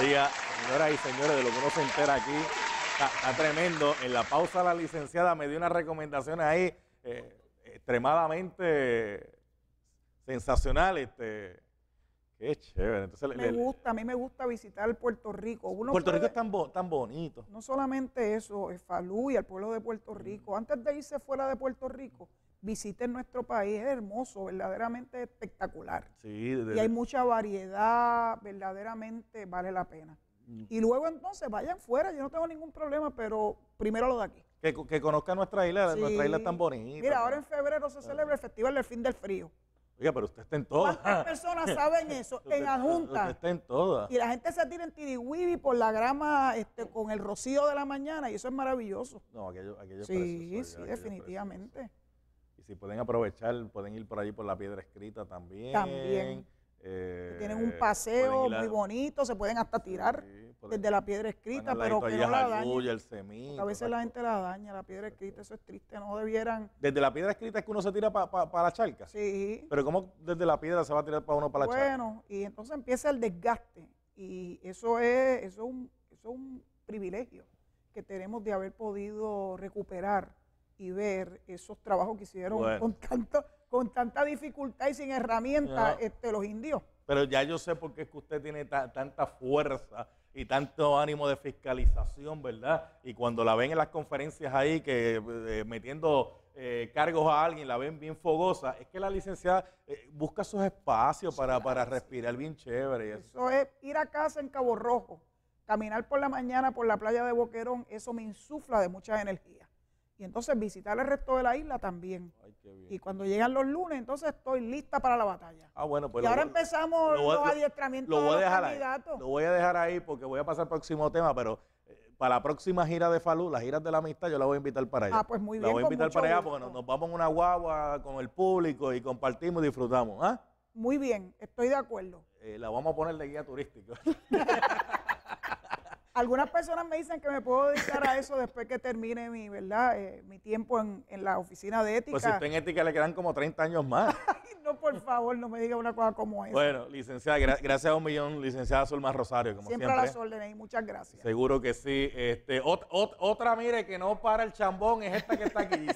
señoras y señores, de lo que uno se entera aquí, está, tremendo. En la pausa la licenciada me dio una recomendación ahí eh, extremadamente sensacional, Este, Qué chévere. Entonces, me gusta, a mí me gusta visitar Puerto Rico. Puerto Rico es tan, tan bonito. No solamente eso, es Falú y el pueblo de Puerto Rico. Antes de irse fuera de Puerto Rico, visiten nuestro país, es hermoso, verdaderamente espectacular. y hay mucha variedad, verdaderamente vale la pena. Mm. Y luego entonces vayan fuera, yo no tengo ningún problema, pero primero lo de aquí. Que, que conozcan nuestra isla, nuestra isla es tan bonita. Mira, ahora en febrero se celebra el Festival del Fin del Frío. Oiga, pero usted está en todas. ¿Cuántas personas saben eso? en adjunta. Usted está en todas. Y la gente se tira en tiriwibi por la grama este, con el rocío de la mañana y eso es maravilloso. No, aquello, sí, Sí, definitivamente si pueden aprovechar, pueden ir por allí por la piedra escrita también. También. Eh, tienen un paseo muy bonito, se pueden hasta tirar desde la piedra escrita, pero que no la dañen. El a veces la gente la daña, la piedra escrita, eso es triste, no debieran. Desde la piedra escrita es que uno se tira para la charca. Sí. Pero ¿cómo desde la piedra se va a tirar para uno para la charca? Bueno, y entonces empieza el desgaste y eso es, eso es un privilegio que tenemos de haber podido recuperar y ver esos trabajos que hicieron con, tanto, con tanta dificultad y sin herramientas este, los indios. Pero ya yo sé por qué es que usted tiene tanta fuerza y tanto ánimo de fiscalización, ¿verdad? Y cuando la ven en las conferencias ahí, que eh, metiendo eh, cargos a alguien, la ven bien fogosa, es que la licenciada eh, busca sus espacios para, respirar bien chévere. Eso. eso es ir a casa en Cabo Rojo, caminar por la mañana por la playa de Boquerón, eso me insufla de muchas energías. Y entonces visitar el resto de la isla también. Y cuando llegan los lunes, entonces estoy lista para la batalla. Ah, bueno, pues. Y ahora empezamos los adiestramientos de los candidatos. Ahí, lo voy a dejar ahí porque voy a pasar al próximo tema, pero eh, para la próxima gira de Falú, las giras de la amistad, yo la voy a invitar para allá. Ah, pues muy bien. La voy a invitar para allá porque nos, vamos en una guagua con el público y compartimos y disfrutamos. ¿ah? Muy bien, estoy de acuerdo. Eh, la vamos a poner de guía turística. algunas personas me dicen que me puedo dedicar a eso después que termine mi, ¿verdad? Eh, mi tiempo en, la oficina de ética. Pues si usted en ética le quedan como 30 años más. no, por favor, no me diga una cosa como esa. Bueno, licenciada, gracias a un millón, licenciada Solma Rosario, como siempre. Siempre a las órdenes y muchas gracias. Seguro que sí. Este, otra, mire, que no para el chambón es esta que está aquí,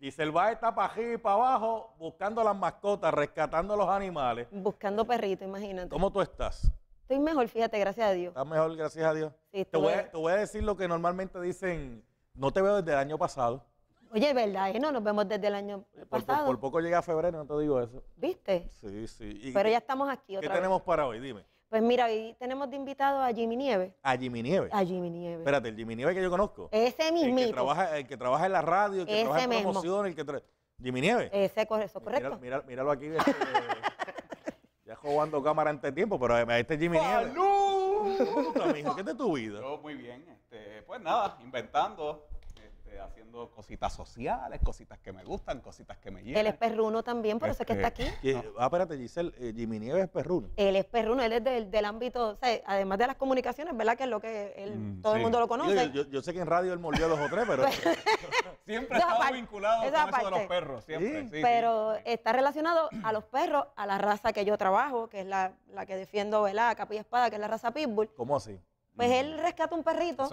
Giselle Bay. está para arriba y para abajo buscando las mascotas, rescatando los animales. Buscando perritos, imagínate. ¿Cómo tú estás? mejor, fíjate, gracias a Dios. Estás mejor, gracias a Dios. te, voy a, decir lo que normalmente dicen, no te veo desde el año pasado. Oye, es ¿verdad? que No nos vemos desde el año pasado. Por, poco llega a febrero, no te digo eso. ¿Viste? Sí, sí. Pero ya estamos aquí otra ¿Qué tenemos para hoy? Dime. Pues mira, hoy tenemos de invitado a Jimmy Nieves. ¿A Jimmy Nieves? A Jimmy Nieves. Espérate, el Jimmy Nieves que yo conozco. Ese mismo. El que trabaja, el que trabaja en la radio, el que Ese trabaja en promoción, el que... Jimmy Nieves. Ese, eso, correcto. Mira, míralo aquí. Este, jugando cámara ante este tiempo, pero ahí este Jimmy Nieves. ¡Salud! ¿Qué es de tu vida? Yo muy bien. Este, pues nada, inventando, haciendo cositas sociales, cositas que me gustan, cositas que me llevan. Él es perruno también, por eso es que está este, aquí. Eh, ah, espérate, Giselle, eh, Jimmy Nieves es perruno. Él es perruno, él es del, ámbito, además de las comunicaciones, ¿verdad? Que es lo que mm, todo el mundo lo conoce. Yo, sé que en radio él mordió los tres, pero... Pues, siempre ha estado vinculado al de los perros, siempre. Sí. pero está relacionado a los perros, a la raza que yo trabajo, que es la, la que defiendo, ¿verdad? Capilla Espada, que es la raza Pitbull. ¿Cómo así? Pues él rescata un perrito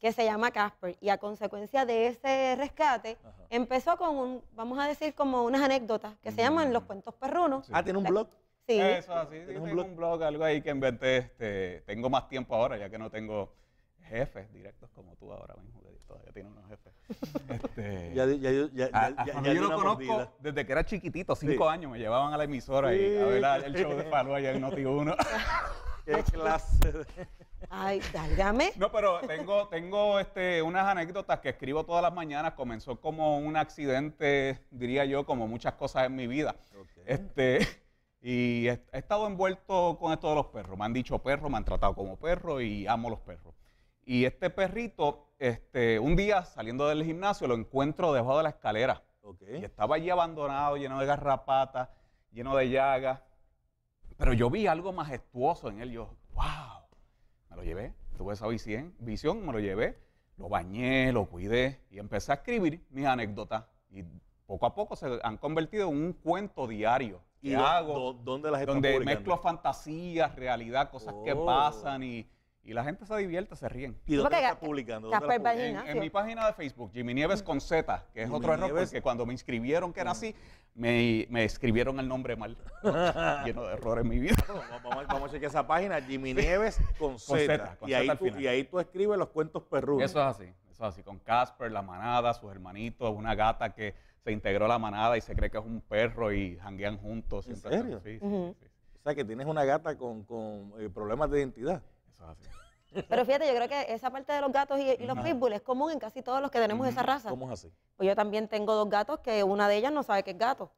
que se llama Casper y a consecuencia de ese rescate empezó con, un, vamos a decir, como unas anécdotas que se llaman mm. Los Cuentos Perrunos. Ah, tiene un blog. Sí. Eso así, sí, un blog? algo ahí que inventé. este, tengo más tiempo ahora ya que no tengo jefes directos como tú ahora mismo, que todavía tiene unos jefes. Este, ya, ya, ya, ya, yo ah, ah, lo conozco desde que era chiquitito, cinco años, me llevaban a la emisora y a ver el show de Falú allá en Noti 1. ¡Qué clase! De... Ay, dálgame. No, pero tengo, tengo este, unas anécdotas que escribo todas las mañanas. Comenzó como un accidente, diría yo, como muchas cosas en mi vida. Este, y he, estado envuelto con esto de los perros. Me han dicho perro, me han tratado como perro y amo los perros. Y este perrito, este, un día saliendo del gimnasio, lo encuentro debajo de la escalera. Okay. Y estaba allí abandonado, lleno de garrapatas, lleno de llagas. Pero yo vi algo majestuoso en él. Yo, wow me lo llevé, tuve esa visión, visión, me lo llevé, lo bañé, lo cuidé y empecé a escribir mis anécdotas. Y poco a poco se han convertido en un cuento diario. ¿Y hago? ¿Dónde las Donde mezclo fantasías, realidad, cosas que oh. pasan y y la gente se divierte, se ríen. ¿Y lo está publicando? en, mi página de Facebook, Jimmy Nieves con Z, que es otro error, porque cuando me inscribieron que era así, me, me escribieron el nombre mal. lleno de errores en mi vida. Vamos, a chequear esa página, Jimmy Nieves con Z. Y, ahí tú escribes los cuentos perrunos. Eso es así, eso es así. Con Casper, la manada, sus hermanitos, una gata que se integró a la manada y se cree que es un perro y janguean juntos. ¿En serio? O sea, que tienes una gata con, eh, problemas de identidad. Ah, Pero fíjate, yo creo que esa parte de los gatos y, los pitbulls es común en casi todos los que tenemos esa raza. ¿Cómo es así? Pues yo también tengo dos gatos que una de ellas no sabe que es gato.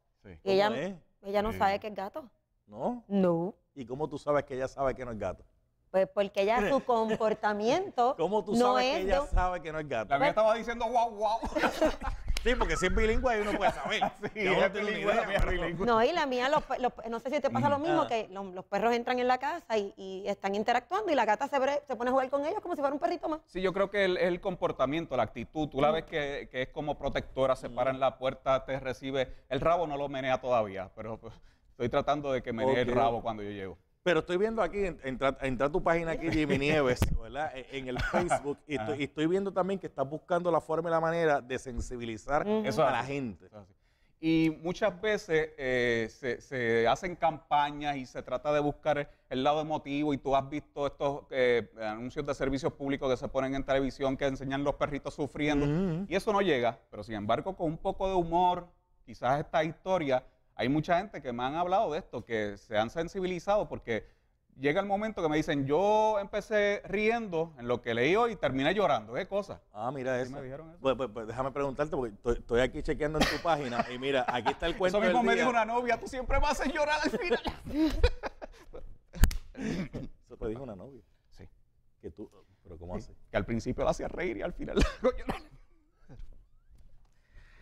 ella, ella no sabe que es gato. ¿No? No. ¿Y cómo tú sabes que ella sabe que no es gato? Pues porque ella su comportamiento ¿Cómo tú sabes que ella sabe que no es gato? La estaba diciendo guau, guau. Sí, porque si es bilingüe uno puede saber. No, y la mía, los, no sé si te pasa lo mismo, ah. que los, perros entran en la casa y, están interactuando y la gata se, pone a jugar con ellos como si fuera un perrito más. Sí, yo creo que el, comportamiento, la actitud. Tú la ves que, es como protectora, se para en la puerta, te recibe. El rabo no lo menea todavía, pero pues, estoy tratando de que me dé el rabo cuando yo llego. Pero estoy viendo aquí, entra, tu página aquí, Jimmy Nieves, ¿verdad? E, en el Facebook, ah. y estoy, viendo también que estás buscando la forma y la manera de sensibilizar a la gente. y muchas veces eh, se, hacen campañas y se trata de buscar el lado emotivo y tú has visto estos eh, anuncios de servicios públicos que se ponen en televisión que enseñan los perritos sufriendo y eso no llega, pero sin embargo con un poco de humor, quizás esta historia hay mucha gente que me han hablado de esto, que se han sensibilizado porque llega el momento que me dicen, yo empecé riendo en lo que leí hoy y terminé llorando. ¿Qué ¿eh? cosa? Ah, mira eso. Me eso? Pues, pues, pues, déjame preguntarte, porque estoy, aquí chequeando en tu página y mira, aquí está el cuento. Eso mismo me dijo una novia, tú siempre vas a llorar al final. eso te dijo una novia. Sí. Que tú, pero ¿cómo hace? Que al principio la hacía reír y al final la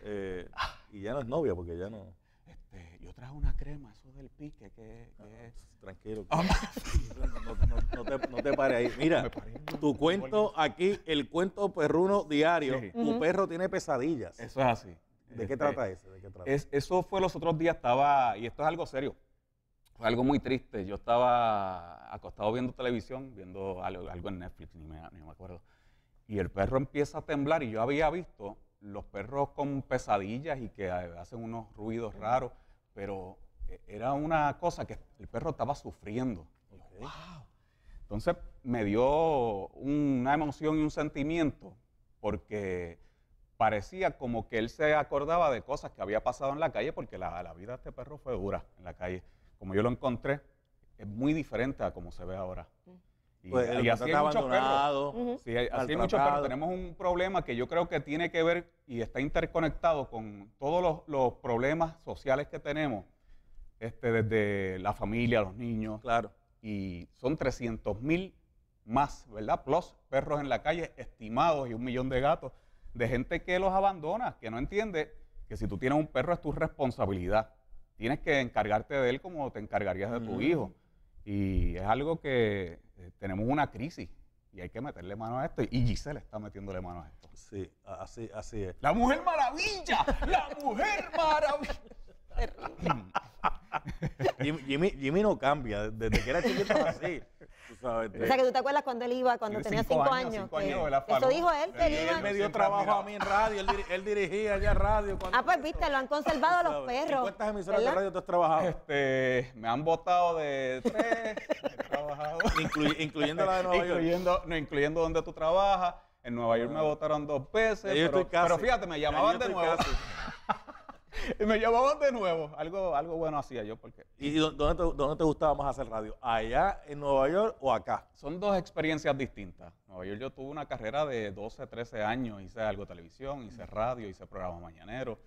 eh, y ya no es novia, porque ya no es una crema, eso del pique, que, ah, es... Tranquilo. Ah, no, te, no, pares ahí. Mira, tu cuento aquí, el cuento perruno diario, tu perro tiene pesadillas. Eso es así. ¿De qué este, trata eso? eso fue los otros días, estaba, y esto es algo serio, fue algo muy triste. Yo estaba acostado viendo televisión, viendo algo, algo en Netflix, ni me, ni me acuerdo. Y el perro empieza a temblar y yo había visto los perros con pesadillas y que hacen unos ruidos raros pero e, era una cosa que el perro estaba sufriendo. Entonces me dio una emoción y un sentimiento porque parecía como que él se acordaba de cosas que había pasado en la calle porque la, vida de este perro fue dura en la calle. Como yo lo encontré, es muy diferente a como se ve ahora. Y, pues, así, hay muchos perros. sí, hay, así muchos perros. Tenemos un problema que yo creo que tiene que ver y está interconectado con todos los, problemas sociales que tenemos, este, desde la familia, los niños. Claro. Y son 300 mil más, ¿verdad? Plus perros en la calle estimados y un millón de gatos, de gente que los abandona, que no entiende que si tú tienes un perro es tu responsabilidad. Tienes que encargarte de él como te encargarías de tu mm. hijo. Y es algo que eh, tenemos una crisis y hay que meterle mano a esto. Y Giselle está metiéndole mano a esto. Sí, así, es. ¡La mujer maravilla! ¡La mujer maravilla! Jimmy, Jimmy, Jimmy no cambia. Desde que era chiquito así. O sea, que tú te acuerdas cuando él iba, cuando tenía cinco, años. eso dijo él, que él, me dio trabajo a mí en radio, él, dirigía allá radio. Ah, pues viste, lo han conservado los perros. cuántas emisoras de radio tú has trabajado? Este, me han votado de tres, he trabajado. incluyendo la de Nueva York. No, incluyendo donde tú trabajas. En Nueva York me ah. votaron dos veces. Pero, pero, fíjate, me llamaban de nuevo. me llamaban de nuevo. Algo, algo bueno hacía yo. porque ¿Y dónde te, gustaba más hacer radio? ¿Allá en Nueva York o acá? Son dos experiencias distintas. Nueva York yo tuve una carrera de 12, 13 años. Hice algo de televisión, hice radio, hice programas mañaneros.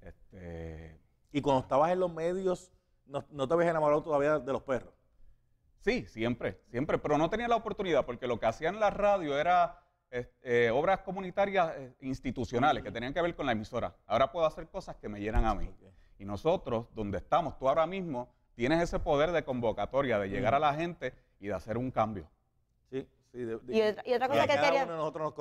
Este... Y cuando estabas en los medios, no, no te habías enamorado todavía de los perros? Sí, siempre, siempre. Pero no tenía la oportunidad porque lo que hacían en la radio era eh, obras comunitarias eh, institucionales que tenían que ver con la emisora. Ahora puedo hacer cosas que me llenan a mí. Y nosotros, donde estamos, tú ahora mismo tienes ese poder de convocatoria, de llegar a la gente y de hacer un cambio. Sí, y, otra, cosa que quería,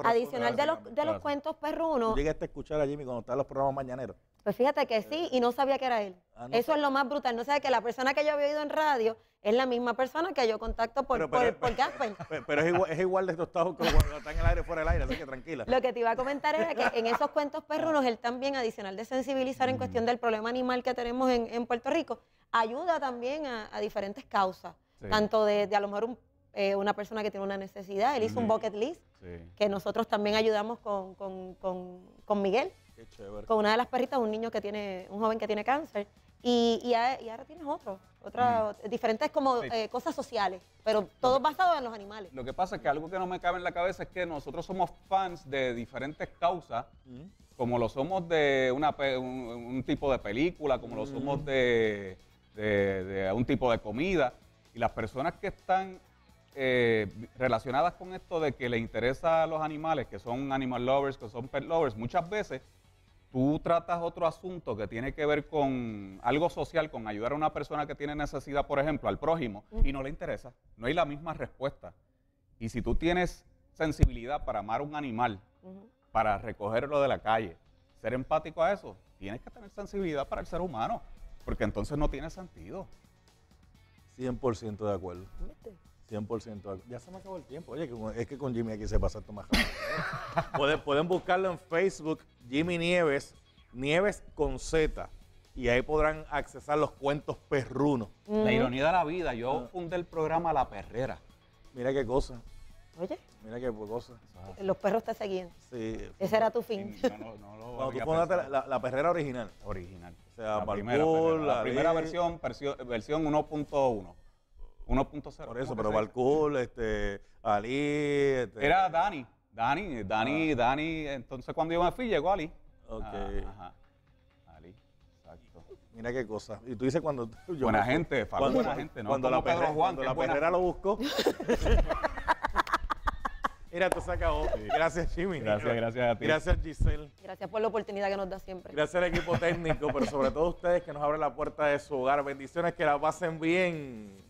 adicional de los, de los cuentos perrunos. Llegaste a escuchar a Jimmy cuando estaba en los programas mañaneros. Pues fíjate que sí, y no sabía que era él. Ah, Eso es lo más brutal. No sé que la persona que yo había oído en radio es la misma persona que yo contacto por, por, Pero, es, igual, es igual de tostado que cuando está en el aire fuera del aire, así que tranquila. Lo que te iba a comentar era que en esos cuentos perrunos, él también, adicional de sensibilizar en mm. cuestión del problema animal que tenemos en, Puerto Rico, ayuda también a, diferentes causas. Tanto de, de a lo mejor un eh, una persona que tiene una necesidad. Él hizo un bucket list que nosotros también ayudamos con, Miguel, con una de las perritas, un niño que tiene, un joven que tiene cáncer. Y, ahora tienes otro, otra, diferentes como eh, cosas sociales, pero todo basado en los animales. Lo que pasa es que algo que no me cabe en la cabeza es que nosotros somos fans de diferentes causas. Como lo somos de un, tipo de película, como lo somos de, de, de un tipo de comida. Y las personas que están eh, relacionadas con esto de que le interesa a los animales, que son animal lovers, que son pet lovers, muchas veces tú tratas otro asunto que tiene que ver con algo social, con ayudar a una persona que tiene necesidad, por ejemplo, al prójimo, y no le interesa, no hay la misma respuesta. Y si tú tienes sensibilidad para amar un animal, para recogerlo de la calle, ser empático a eso, tienes que tener sensibilidad para el ser humano, porque entonces no tiene sentido. 100% de acuerdo. 100%. Ya se me acabó el tiempo. Oye, es que con Jimmy aquí se pasa esto más rápido. pueden, buscarlo en Facebook, Jimmy Nieves, Nieves con Z y ahí podrán accesar los cuentos perrunos. La ironía de la vida, yo fundé el programa La Perrera. Mira qué cosa. Oye. Mira qué cosa. Los perros te seguían. Sí. Ese era tu fin. tú la, perrera original. Original. O sea, la primera, la, primera versión, versión 1.1. 1.0. Por eso, pero Balcool, este, Ali. Este... Era Dani. Dani, Dani, Dani. Entonces cuando yo me fui, llegó Ali. Ok. ajá. Ali, exacto. Mira qué cosa. Y tú dices cuando. Yo buena gente, Falcón. Buena gente, ¿no? Cuando la, perrera lo buscó. Mira, tú se acabó. Gracias, Jimmy. Gracias, gracias a ti. Gracias, Giselle. Gracias por la oportunidad que nos da siempre. Gracias al equipo técnico, pero sobre todo ustedes que nos abren la puerta de su hogar. Bendiciones, que la pasen bien.